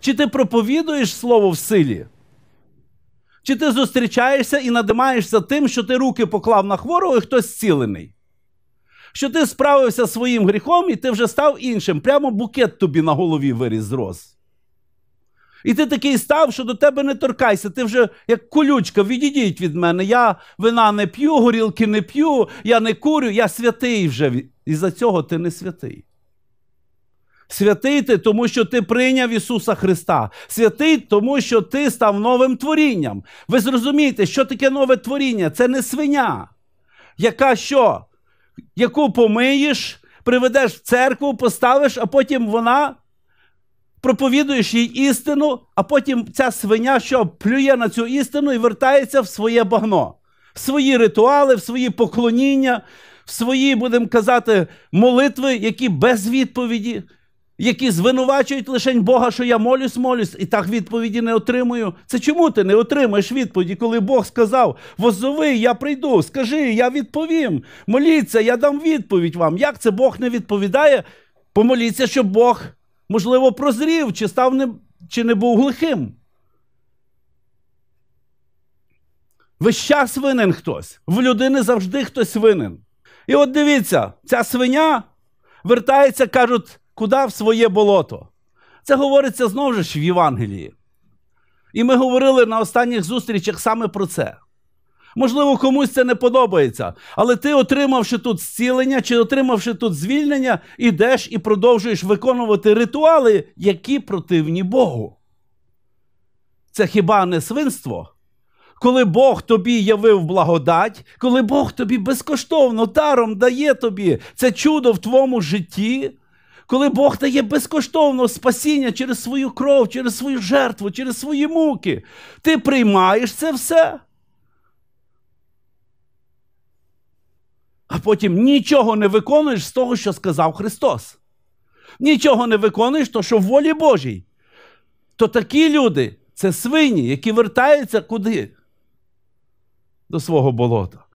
Чи ти проповідуєш слово в силі? Чи ти зустрічаєшся і надимаєшся тим, що ти руки поклав на хворого і хтось цілений? Що ти справився своїм гріхом і ти вже став іншим, прямо букет тобі на голові виріс зрос. І ти такий став, що до тебе не торкайся, ти вже як колючка, відійдіть від мене. Я вина не п'ю, горілки не п'ю, я не курю, я святий вже. І за цього ти не святий. Святий ти, тому що ти прийняв Ісуса Христа. Святий, тому що ти став новим творінням. Ви зрозумієте, що таке нове творіння? Це не свиня, яка що? Яку помиєш, приведеш в церкву, поставиш, а потім вона проповідуєш їй істину, а потім ця свиня що плює на цю істину і вертається в своє багно, в свої ритуали, в свої поклоніння, в свої, будемо казати, молитви, які без відповіді які звинувачують лише Бога, що я молюсь, молюсь, і так відповіді не отримую. Це чому ти не отримаєш відповіді, коли Бог сказав: Возови, я прийду, скажи, я відповім. Моліться, я дам відповідь вам. Як це Бог не відповідає? Помоліться, щоб Бог, можливо, прозрів, чи став не, чи не був глухим. Весь час винен хтось. В людини завжди хтось винен. І от дивіться, ця свиня вертається, кажуть, куди в своє болото. Це говориться знову ж в Євангелії. І ми говорили на останніх зустрічах саме про це. Можливо, комусь це не подобається, але ти, отримавши тут зцілення чи отримавши тут звільнення, йдеш і продовжуєш виконувати ритуали, які противні Богу. Це хіба не свинство? Коли Бог тобі явив благодать, коли Бог тобі безкоштовно даром дає тобі це чудо в твоєму житті, коли Бог дає безкоштовно спасіння через свою кров, через свою жертву, через свої муки, ти приймаєш це все. А потім нічого не виконуєш з того, що сказав Христос. Нічого не виконуєш, то що в волі Божій. То такі люди це свині, які вертаються куди? До свого болота.